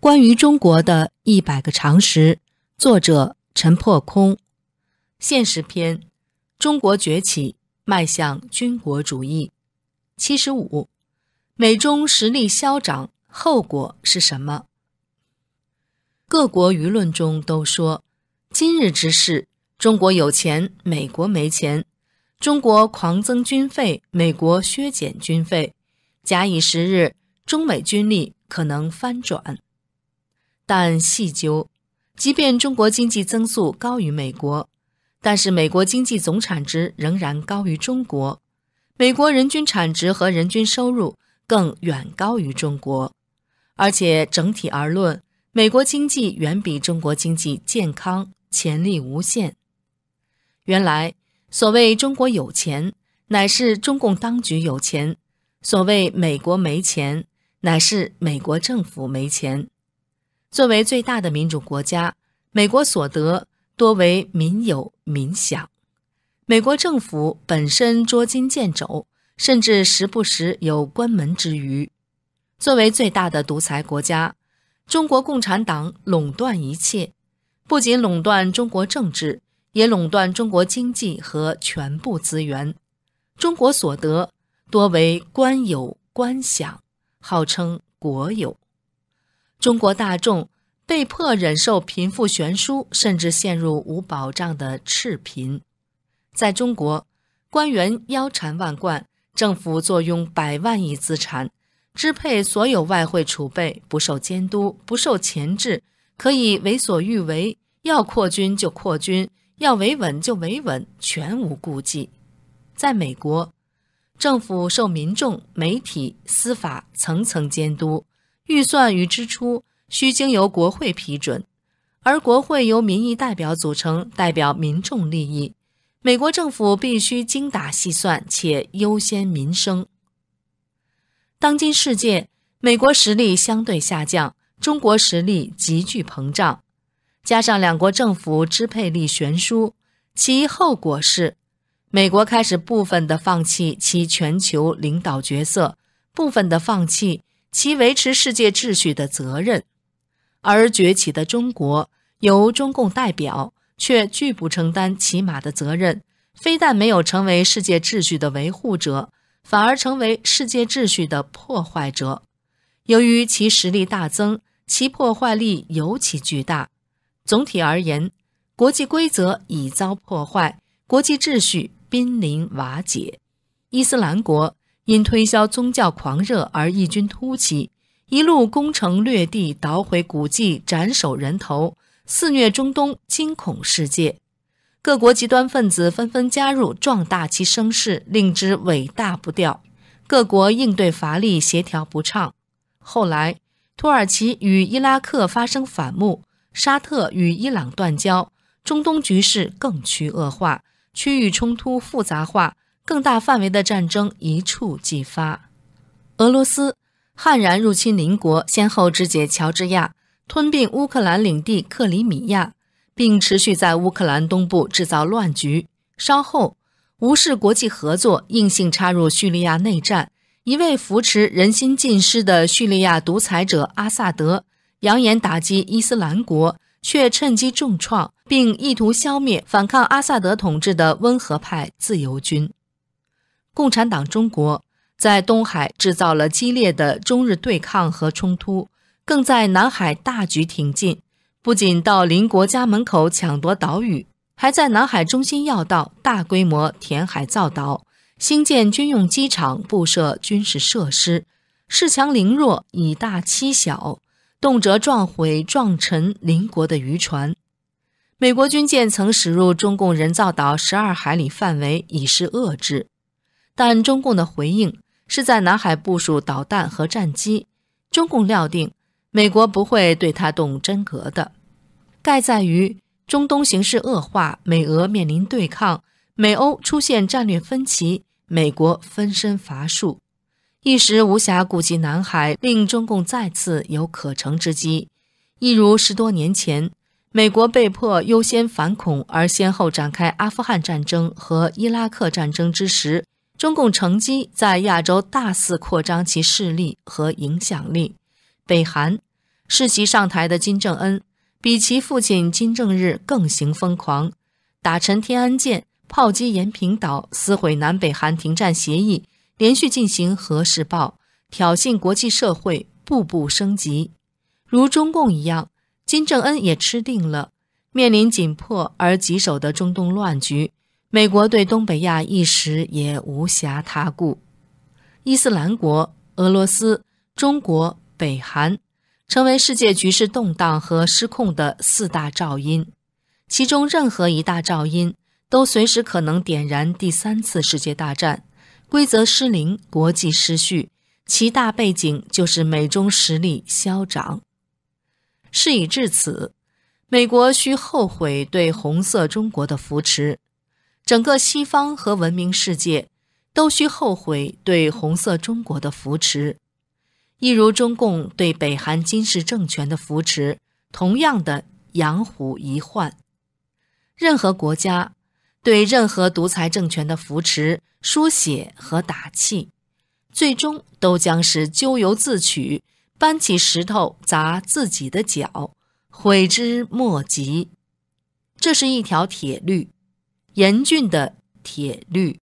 关于中国的一百个常识，作者陈破空，现实篇：中国崛起迈向军国主义，七十五，美中实力消长，后果是什么？各国舆论中都说，今日之事，中国有钱，美国没钱；中国狂增军费，美国削减军费，假以时日，中美军力可能翻转。但细究，即便中国经济增速高于美国，但是美国经济总产值仍然高于中国，美国人均产值和人均收入更远高于中国，而且整体而论，美国经济远比中国经济健康，潜力无限。原来，所谓中国有钱，乃是中共当局有钱；所谓美国没钱，乃是美国政府没钱。作为最大的民主国家，美国所得多为民有民享。美国政府本身捉襟见肘，甚至时不时有关门之余。作为最大的独裁国家，中国共产党垄断一切，不仅垄断中国政治，也垄断中国经济和全部资源。中国所得多为官有官享，号称国有。中国大众被迫忍受贫富悬殊，甚至陷入无保障的赤贫。在中国，官员腰缠万贯，政府坐拥百万亿资产，支配所有外汇储备，不受监督，不受钳制，可以为所欲为。要扩军就扩军，要维稳就维稳，全无顾忌。在美国，政府受民众、媒体、司法层层监督。预算与支出需经由国会批准，而国会由民意代表组成，代表民众利益。美国政府必须精打细算且优先民生。当今世界，美国实力相对下降，中国实力急剧膨胀，加上两国政府支配力悬殊，其后果是，美国开始部分的放弃其全球领导角色，部分的放弃。其维持世界秩序的责任，而崛起的中国由中共代表却拒不承担起码的责任，非但没有成为世界秩序的维护者，反而成为世界秩序的破坏者。由于其实力大增，其破坏力尤其巨大。总体而言，国际规则已遭破坏，国际秩序濒临瓦解。伊斯兰国。因推销宗教狂热而异军突起，一路攻城掠地，捣毁古迹，斩首人头，肆虐中东，惊恐世界。各国极端分子纷纷加入，壮大其声势，令之尾大不掉。各国应对乏力，协调不畅。后来，土耳其与伊拉克发生反目，沙特与伊朗断交，中东局势更趋恶化，区域冲突复杂化。更大范围的战争一触即发，俄罗斯悍然入侵邻国，先后肢解乔治亚，吞并乌克兰领地克里米亚，并持续在乌克兰东部制造乱局。稍后，无视国际合作，硬性插入叙利亚内战，一味扶持人心尽失的叙利亚独裁者阿萨德，扬言打击伊斯兰国，却趁机重创，并意图消灭反抗阿萨德统治的温和派自由军。共产党中国在东海制造了激烈的中日对抗和冲突，更在南海大举挺进，不仅到邻国家门口抢夺岛屿，还在南海中心要道大规模填海造岛，兴建军用机场，布设军事设施，恃强凌弱，以大欺小，动辄撞毁撞沉邻国的渔船。美国军舰曾驶入中共人造岛十二海里范围，以示遏制。但中共的回应是在南海部署导弹和战机。中共料定，美国不会对他动真格的，盖在于中东形势恶化，美俄面临对抗，美欧出现战略分歧，美国分身乏术，一时无暇顾及南海，令中共再次有可乘之机。一如十多年前，美国被迫优先反恐，而先后展开阿富汗战争和伊拉克战争之时。中共乘机在亚洲大肆扩张其势力和影响力。北韩世袭上台的金正恩比其父亲金正日更行疯狂，打沉天安舰，炮击延坪岛，撕毁南北韩停战协议，连续进行核试爆，挑衅国际社会，步步升级。如中共一样，金正恩也吃定了面临紧迫而棘手的中东乱局。美国对东北亚一时也无暇他顾，伊斯兰国、俄罗斯、中国、北韩，成为世界局势动荡和失控的四大噪音。其中任何一大噪音，都随时可能点燃第三次世界大战，规则失灵，国际失序。其大背景就是美中实力消长。事已至此，美国需后悔对红色中国的扶持。整个西方和文明世界都需后悔对红色中国的扶持，一如中共对北韩金氏政权的扶持，同样的养虎遗患。任何国家对任何独裁政权的扶持、输血和打气，最终都将是咎由自取，搬起石头砸自己的脚，悔之莫及。这是一条铁律。严峻的铁律。